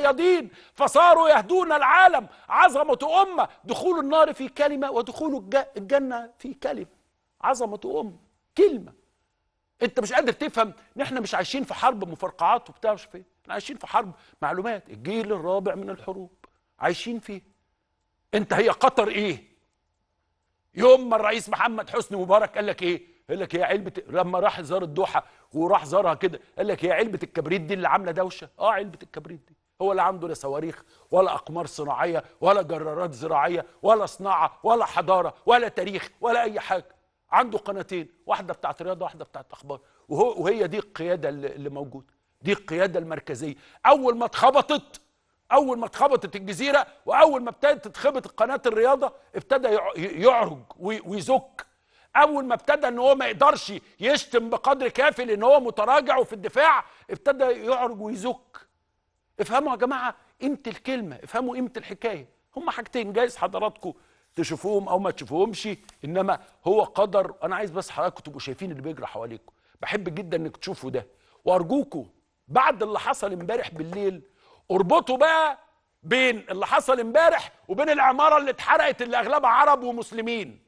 الصيادين فصاروا يهدون العالم عظمة أمة دخول النار في كلمة ودخول الجنة في كلمة عظمة أمة كلمة أنت مش قادر تفهم إن إحنا مش عايشين في حرب مفرقعات وبتاع مش إحنا عايشين في حرب معلومات الجيل الرابع من الحروب عايشين فيه أنت هي قطر إيه؟ يوم ما الرئيس محمد حسني مبارك قال لك إيه؟ قال لك هي علبة لما راح زار الدوحة وراح زارها كده قال لك هي علبة الكبريت دي اللي عاملة دوشة؟ أه علبة الكبريت دي هو لا عنده لا صواريخ ولا اقمار صناعيه ولا جرارات زراعيه ولا صناعه ولا حضاره ولا تاريخ ولا اي حاجه عنده قناتين واحده بتاعت رياضه واحده بتاعت اخبار وهو وهي دي القياده اللي موجوده دي القياده المركزيه اول ما اتخبطت اول ما اتخبطت الجزيره واول ما ابتدت تتخبط قناه الرياضه ابتدى يعرج ويزك اول ما ابتدى ان هو ما يقدرش يشتم بقدر كافي لان هو متراجع وفي الدفاع ابتدى يعرج ويزك افهموا يا جماعه قيمه الكلمه افهموا قيمه الحكايه هم حاجتين جايز حضراتكم تشوفوهم او ما تشوفوهمش انما هو قدر انا عايز بس حضراتكم تبقوا شايفين اللي بيجرى حواليكم بحب جدا انك تشوفوا ده وارجوكم بعد اللي حصل امبارح بالليل اربطوا بقى بين اللي حصل امبارح وبين العماره اللي اتحرقت اللي اغلبها عرب ومسلمين